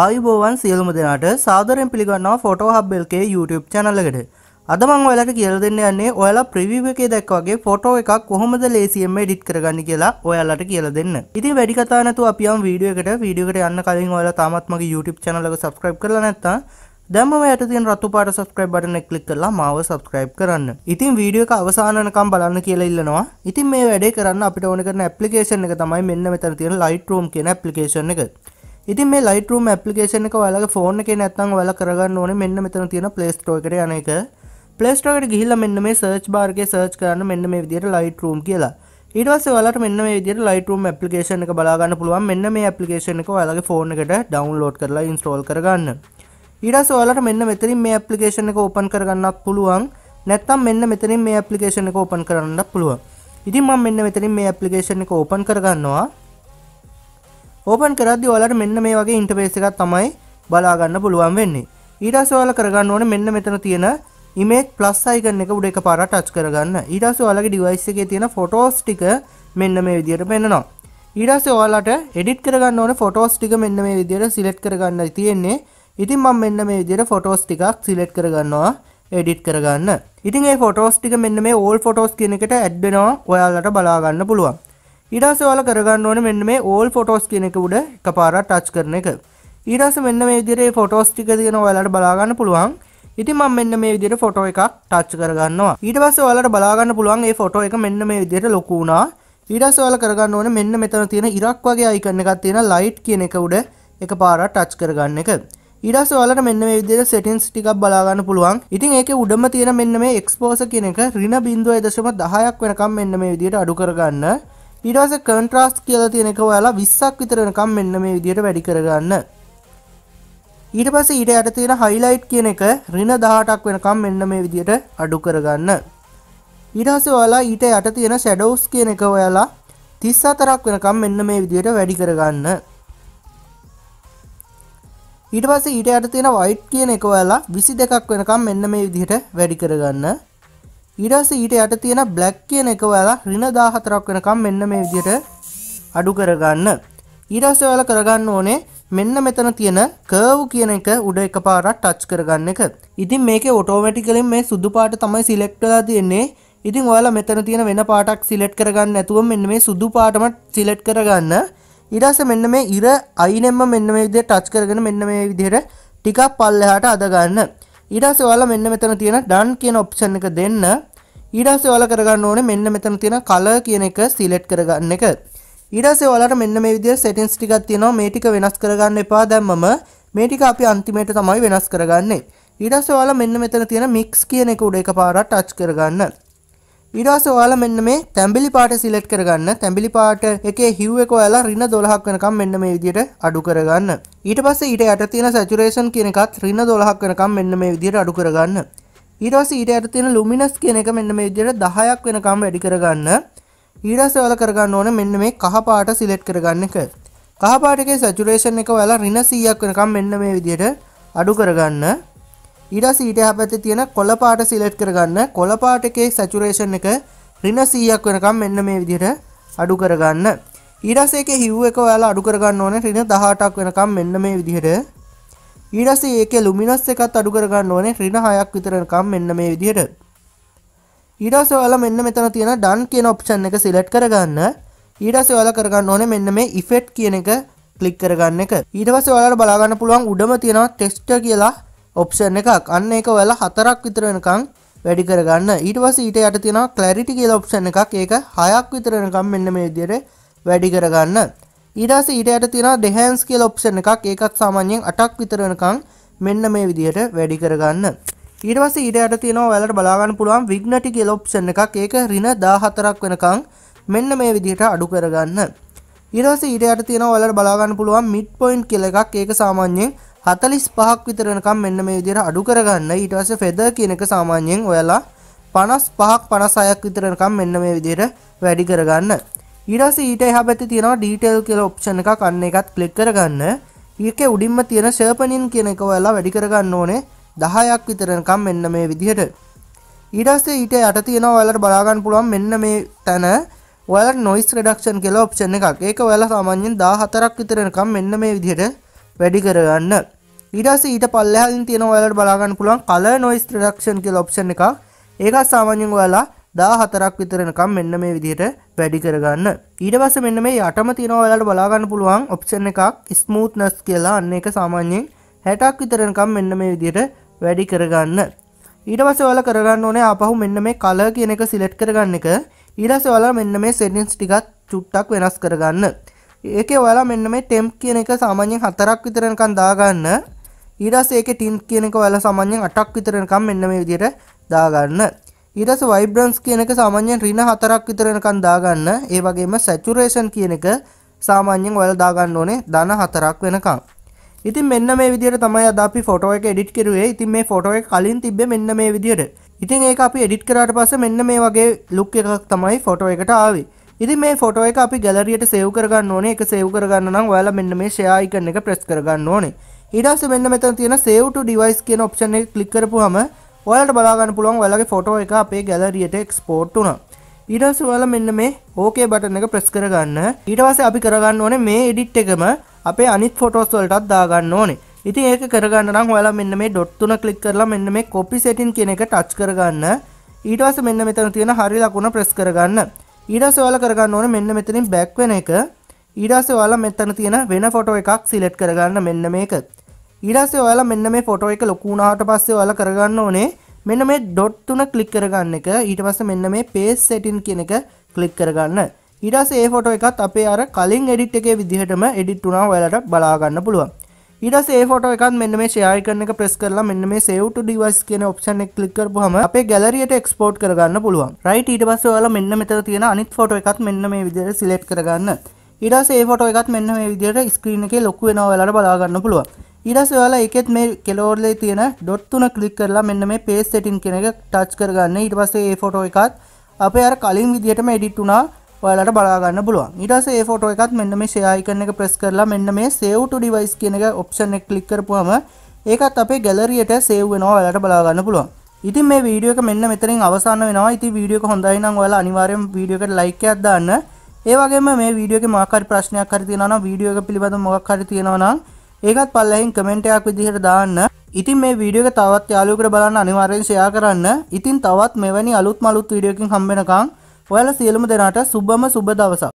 ආයුබෝවන් සියලුම දෙනාට සාදරෙන් පිළිගන්නවා photo hub LK YouTube channel එකට. අද මම ඔයාලට කියලා දෙන්න යන්නේ ඔයාලා preview එකේ දැක්ක වගේ ෆොටෝ එකක් කොහොමද ලේසියෙන්ම edit කරගන්නේ කියලා ඔයාලට කියලා දෙන්න. ඉතින් වැඩි කතා නැතුව අපි යම් වීඩියෝ එකට වීඩියෝ එකට යන්න කලින් ඔයාලා තාමත් මගේ YouTube channel එක subscribe කරලා නැත්නම් දැම්ම යට තියෙන රතු පාට සබස්ක්‍රයිබ් බටන ක්ලික් කරලා මාව සබස්ක්‍රයිබ් කරන්න ඉතින් වීඩියෝ එක අවසානනකම් බලන්න කියලා ඉල්ලනවා ඉතින් මේ වැඩේ කරන්න අපිට ඕන කරන ඇප්ලිකේෂන් එක තමයි මෙන්න මෙතන තියෙන ලයිට් රූම් කියන ඇප්ලිකේෂන් එක ඉතින් මේ ලයිටරූම් ඇපලිකේෂන එක ඔයාලගේ ෆෝන් එකේ නැත්නම් ඔයාලා කරගන්න ඕනේ මෙන්න මෙතන තියෙන Play Store එකට යන එක Play Store එකට ගිහිල්ලා මෙන්න මේ search bar එකේ search කරන්න මෙන්න මේ විදිහට Lightroom කියලා. ඊට පස්සේ ඔයාලට මෙන්න මේ විදිහට Lightroom application එක බලා ගන්න පුළුවන්. මෙන්න මේ application එක ඔයාලගේ phone එකට download කරලා install කරගන්න. ඊට පස්සේ ඔයාලට මෙන්න මෙතනින් මේ application එක open කරගන්නත් පුළුවන්. නැත්තම් මෙන්න මෙතනින් මේ application එක open කරන්නත් පුළුවන්. ඉතින් මම මෙන්න මෙතනින් මේ application එක open කරගන්නවා. ඕපන් කරද්දි ඔයාලට මෙන්න මේ වගේ ඉන්ටර්ෆේස් එකක් තමයි බලා ගන්න පුළුවන් වෙන්නේ. ඊට පස්සේ ඔයාලා කරගන්න ඕනේ මෙන්න මෙතන තියෙන image plus icon එක උඩ එකපාරට touch කරගන්න. ඊට පස්සේ ඔයාලගේ device එකේ තියෙන photos ටික මෙන්න මේ විදිහට පෙන්වනවා. ඊට පස්සේ ඔයාලට edit කරගන්න ඕනේ photos ටික මෙන්න මේ විදිහට select කරගන්නයි තියෙන්නේ. ඉතින් මම මෙන්න මේ විදිහට photos ටිකක් select කරගන්නවා edit කරගන්න. ඉතින් මේ photos ටික මෙන්න මේ all photos කියන එකට add වෙනවා ඔයාලට බලා ගන්න පුළුවන්. ඊටස ඔයාලා කරගන්න ඕනේ මෙන්න මේ ඕල් ෆොටෝස් කියන එක උඩ එකපාරක් ටච් කරන එක ඊටස මෙන්න මේ විදිහට ෆොටෝස් ටික තියෙන ඔයාලට බලා ගන්න පුළුවන් ඉතින් මම මෙන්න මේ විදිහට ෆොටෝ එකක් ටච් කරගන්නවා ඊට පස්සේ ඔයාලට බලා ගන්න පුළුවන් මේ ෆොටෝ එක මෙන්න මේ විදිහට ලොකු වුණා ඊට පස්සේ ඔයාලා කරගන්න ඕනේ මෙන්න මෙතන තියෙන ඉරක් වගේ අයිකන් එකක් තියෙන ලයිට් කියන එක උඩ එකපාරක් ටච් කරගන්න එක ඊට පස්සේ ඔයාලට මෙන්න මේ විදිහට සෙටින්ග්ස් ටිකක් බලා ගන්න පුළුවන් ඉතින් ඒකේ උඩම තියෙන මෙන්න මේ එක්ස්පෝසර් කියන එක ඍණ 0.10ක් වෙනකම් මෙන්න මේ විදිහට අඩු කරගන්න ඊටවස කන්ට්‍රස්් කියලා තියෙනක ඔයාලා විස්සක් විතරනකම් මෙන්න මේ විදියට වැඩි කරගන්න ඊට පස ඊට යට තියෙන හයිලයිට් කියන එක රින දහටක් වෙනකම් මෙන්න මේ විදියට අඩු කරගන්න ඊටහස ඔයාලා ඊට යට තියෙන ෂැඩවස් කියන එක ඔයාලා තිස් අතරක් වෙනකම් මෙන්න මේ විදියට වැඩි කරගන්න ඊට පස ඊට යට තියෙන වයිට් කියන එක ඔයාලා විසි දෙකක් වෙනකම් මෙන්න මේ විදිහට වැඩි කරගන්න ඊට පස්සේ ඊට යට තියෙන බ්ලැක් කියන එක ඔයාලා ඍණ 14ක් වෙනකම් මෙන්න මේ විදිහට අඩු කරගන්න. ඊට පස්සේ ඔයාලා කරගන්න ඕනේ මෙන්න මෙතන තියෙන කර්ව් කියන එක උඩ එකපාරට ටච් කරගන්න එක. ඉතින් මේකේ ඔටෝමැටිකලින් මේ සුදු පාට තමයි සිලෙක්ට් වෙලා තියෙන්නේ. ඉතින් ඔයාලා මෙතන තියෙන වෙන පාටක් සිලෙක්ට් කරගන්න නැතුව මෙන්න මේ සුදු පාටම සිලෙක්ට් කරගන්න. ඊට පස්සේ මෙන්න මේ ඉර අයිනෙම්ම මෙන්න මේ විදිහට ටච් කරගෙන මෙන්න මේ විදිහට ටිකක් පල්ලෙහාට අද ගන්න. ඊට පස්සේ ඔයාලා මෙන්න මෙතන තියෙන done කියන option එක දෙන්න ඊට පස්සේ ඔයාලා කරගන්න ඕනේ මෙන්න මෙතන තියෙන color කියන එක select කරගන්න එක ඊට පස්සේ ඔයාලට මෙන්න මේ විදිහට settings ටිකක් තියෙනවා මේ ටික වෙනස් කරගන්න එපා දැම්මම මේ ටික අපි අන්තිමේට තමයි වෙනස් කරගන්නේ ඊට පස්සේ ඔයාලා මෙන්න මෙතන තියෙන mix කියන එක උඩ එකපාරට touch කරගන්න ඊටවස ඔයාලා මෙන්න මේ තැඹිලි පාට සිලෙක්ට් කරගන්න තැඹිලි පාට එකේ හිව් එක ඔයාලා රින 12ක් වෙනකම් මෙන්න මේ විදිහට අඩු කරගන්න ඊට පස්සේ ඊට යට තියෙන සැචුරේෂන් කියන එකත් රින 12ක් වෙනකම් මෙන්න මේ විදිහට අඩු කරගන්න ඊට පස්සේ ඊට යට තියෙන ලුමිනස් කියන එක මෙන්න මේ විදිහට 10ක් වෙනකම් වැඩි කරගන්න ඊට පස්සේ ඔයාලා කරගන්න ඕනේ මෙන්න මේ කහ පාට සිලෙක්ට් කරගන්න එක කහ පාට එකේ සැචුරේෂන් එක ඔයාලා රින 100ක් වෙනකම් මෙන්න මේ විදිහට අඩු කරගන්න ඊඩස් ඊට හැපැති තියෙන කොළපාට සිලෙට් කරගන්න කොළපාට එකේ සැචුරේෂන් එක රින 100ක් වෙනකම් මෙන්න මේ විදිහට අඩු කරගන්න ඊඩස් එකේ හිව් එක ඔයාලා අඩු කරගන්න ඕනේ රින 18ක් වෙනකම් මෙන්න මේ විදිහට ඊඩස් ඒකේ ලුමිනස් එකත් අඩු කරගන්න ඕනේ රින 6ක් විතරකම් මෙන්න මේ විදිහට ඊඩස් ඔයාලා මෙන්න මෙතන තියෙන ඩන් කියන ඔප්ෂන් එක සිලෙක්ට් කරගන්න ඊඩස් ඔයාලා කරගන්න ඕනේ මෙන්න මේ ඉෆෙක්ට් කියන එක ක්ලික් කරගන්න එක ඊට පස්සේ ඔයාලට බලාගන්න පුළුවන් උඩම තියෙනවා ටෙක්ස්ට් කියලා ඔප්ෂන් එකක් අන්න එක ඔයාලා හතරක් විතර වෙනකම් වැඩි කරගන්න ඊට පස්සේ ඊට යට තියෙනවා clarity කියලා ඔප්ෂන් එකක් ඒක හයක් විතර වෙනකම් මෙන්න මේ විදිහට වැඩි කරගන්න ඊට පස්සේ ඊට යට තියෙනවා enhance කියලා ඔප්ෂන් එකක් ඒකත් සාමාන්‍යයෙන් 8ක් විතර වෙනකම් මෙන්න මේ විදිහට වැඩි කරගන්න ඊට පස්සේ ඊට යට තියෙනවා ඔයාලට බලා ගන්න පුළුවන් vignity කියලා ඔප්ෂන් එකක් ඒක ඍණ 14ක් වෙනකම් මෙන්න මේ විදිහට අඩු කරගන්න ඊට පස්සේ ඊට යට තියෙනවා ඔයාලට බලා ගන්න පුළුවන් mid point කියලා එකක් ඒක සාමාන්‍යයෙන් 45ක් විතර වෙනකම් මෙන්න මේ විදිහට අඩු කරගන්න. ඊට පස්සේ ෆෙදර් කියන එක සාමාන්‍යයෙන් ඔයාලා 55ක් 56ක් විතර වෙනකම් මෙන්න මේ විදිහට වැඩි කරගන්න. ඊට පස්සේ ඊට එහා පැත්තේ තියෙනවා detail කියලා option එකක් අන්න ඒකත් click කරගන්න. ඒකේ උඩින්ම තියෙන ෂර්පනින් කියන එක ඔයාලා වැඩි කරගන්න ඕනේ 10ක් විතරනකම් මෙන්න මේ විදිහට ඊට පස්සේ ඊට යට තියෙනවා ඔයාලට බලා ගන්න පුළුවන් මෙන්න මේ තැන ඔයාලට noise reduction කියලා option එකක්. ඒක ඔයාලා සාමාන්‍යයෙන් 14ක් විතරනකම් මෙන්න මේ විදිහට වැඩි කරගන්න ඊටස ඊට පල්ලහලින් තියෙන ඔයාලට බලාගන්න පුළුවන් කලර් නොයිස් රිඩක්ෂන් කියලා ඔප්ෂන් එකක් ඒකත් සාමාන්‍යයෙන් ඔයාලා 14ක් විතරනකම් මෙන්න මේ විදිහට වැඩි කරගන්න. ඊට පස්සේ මෙන්න මේ යටම තියෙන ඔයාලට බලා ගන්න පුළුවන් ඔප්ෂන් එකක් ස්මූත්නස් කියලා. අන්න ඒක සාමාන්‍යයෙන් 60ක් විතරනකම් මෙන්න මේ විදිහට වැඩි කරගන්න. ඊට පස්සේ ඔයාලා කරගන්න ඕනේ ආපහු මෙන්න මේ කලර් කියන එක සිලෙක්ට් කරගන්න එක. ඊට පස්සේ ඔයාලා මෙන්න මේ සෙටින්ග්ස් ටිකක් චුට්ටක් වෙනස් කරගන්න. ඒකේ ඔයාලා මෙන්න මේ ටෙම්ප් කියන එක සාමාන්‍යයෙන් 4ක් විතර නිකන් දාගන්න ඊට පස්සේ ඒකේ ටින්ට් කියන එක ඔයාලා සාමාන්‍යයෙන් 8ක් විතර නිකන් මෙන්න මේ විදිහට දාගන්න ඊට පස්සේ ভাইබ්‍රන්ස් කියන එක සාමාන්‍යයෙන් ඍණ 4ක් විතර නිකන් දාගන්න ඒ වගේම සැචුරේෂන් කියන එක සාමාන්‍යයෙන් ඔයාලා දාගන්න ඕනේ ධන 4ක් වෙනකන් ඉතින් මෙන්න මේ විදිහට තමයි අද අපි ෆොටෝ එක එඩිට් කරුවේ ඉතින් මේ ෆොටෝ එක කලින් තිබ්බේ මෙන්න මේ විදිහට ඉතින් ඒක අපි එඩිට් කරාට පස්සේ මෙන්න මේ වගේ ලුක් එකක් තමයි ෆොටෝ එකට ආවේ ඉතින් මේ ෆොටෝ එක අපි ගැලරියට සේව් කරගන්න ඕනේ. ඒක සේව් කරගන්න නම් ඔයාලා මෙන්න මේ share icon එක press කරගන්න ඕනේ. ඊට පස්සේ මෙන්න මෙතන තියෙන save to device කියන option එක click කරපුවාම ඔයාලට බලා ගන්න පුළුවන් ඔයාලගේ ෆොටෝ එක අපේ ගැලරියට export වුණා. ඊට පස්සේ ඔයාලා මෙන්න මේ OK button එක press කරගන්න. ඊට පස්සේ අපි කරගන්න ඕනේ මේ edit එකම අපේ අනිත් ෆොටෝස් වලටත් දාගන්න ඕනේ. ඉතින් ඒක කරගන්න නම් ඔයාලා මෙන්න මේ ඩොට් තුන click කරලා මෙන්න මේ copy setting කියන එක touch කරගන්න. ඊට පස්සේ මෙන්න මෙතන තියෙන හරි ලකුණ press කරගන්න. ඊට පස්සේ ඔයාලා කරගන්න ඕනේ මෙන්න මෙතනින් බෑක් වෙන එක ඊට පස්සේ ඔයාලා මෙතන තියෙන වෙන ෆොටෝ එකක් සිලෙක්ට් කරගන්න මෙන්න මේක ඊට පස්සේ ඔයාලා මෙන්න මේ ෆොටෝ එක ලොකු වුණාට පස්සේ ඔයාලා කරගන්න ඕනේ මෙන්න මේ ඩොට් තුන ක්ලික් කරගන්න එක ඊට පස්සේ මෙන්න මේ පේස් සෙටින් කියන එක ක්ලික් කරගන්න ඊට පස්සේ ඒ ෆොටෝ එකත් අපේ අර කලින් එඩිට් එකේ විදිහටම එඩිට් වුණා ඔයාලට බලා ගන්න පුළුවන් ඊට ඒ ෆොටෝ එකත් මෙන්න මේ ෂෙයා එකන් එක ප්‍රෙස් කරලා මෙන්න මේ save to device කියන ඔප්ෂන් එක ක්ලික් කරපුවාම අපේ ගැලරියට එක්ස්පෝට් කරගන්න පුළුවන්. රයිට් ඊට පස්සේ ඔයාලා මෙන්න මෙතන තියෙන අනිත් ෆොටෝ එකත් මෙන්න මේ විදිහට සිලෙක්ට් කරගන්න. ඊට පස්සේ ඒ ෆොටෝ එකත් මෙන්න මේ විදිහට ස්ක්‍රීන් එකේ ලොකු වෙනවා ඔයාලට බලා ගන්න පුළුවන්. ඊටස් ඔයාලා එකෙත් මේ කෙලෝරලේ තියෙන ඩොට් තුන ක්ලික් කරලා මෙන්න මේ පේස් සෙටින් කියන එක ටච් කරගන්න ඊට පස්සේ ඒ ෆොටෝ එකත් අපේ අර කලින් විදිහටම එඩිට් වුණා ඔයාලට බලාගන්න පුළුවන් ඊට පස්සේ ඒ ෆොටෝ එකත් මෙන්න මේ share icon එක press කරලා මෙන්න මේ save to device කියන එක option එක click කරපුවාම ඒකත් අපේ gallery එකට save වෙනවා ඔයාලට බලාගන්න පුළුවන් ඉතින් මේ වීඩියෝ එක මෙන්න මෙතනින් අවසන් වෙනවා. ඉතින් වීඩියෝ එක හොඳයි නම් ඔයාලා අනිවාර්යයෙන් වීඩියෝ එකට ලයික් එකක් දාන්න. ඒ වගේම මේ වීඩියෝ එකේ මොකක් හරි ප්‍රශ්නයක් හරි තියෙනවා නම් වීඩියෝ එක පිළිබඳව මොකක් හරි තියෙනවා නම් ඒකත් පල්ලෙහින් කමෙන්ට් එකක් විදිහට දාන්න. ඉතින් මේ වීඩියෝ එක තවත් යාළුවෙකුට බලන්න අනිවාර්යෙන් ෂෙයා කරන්න. ඉතින් තවත් මෙවැනි අලුත් මලුත් වීඩියෝ එකකින් හම්බ වෙනකන් ඔයාලා සියලුම දෙනාට සුබම සුබ දවසක්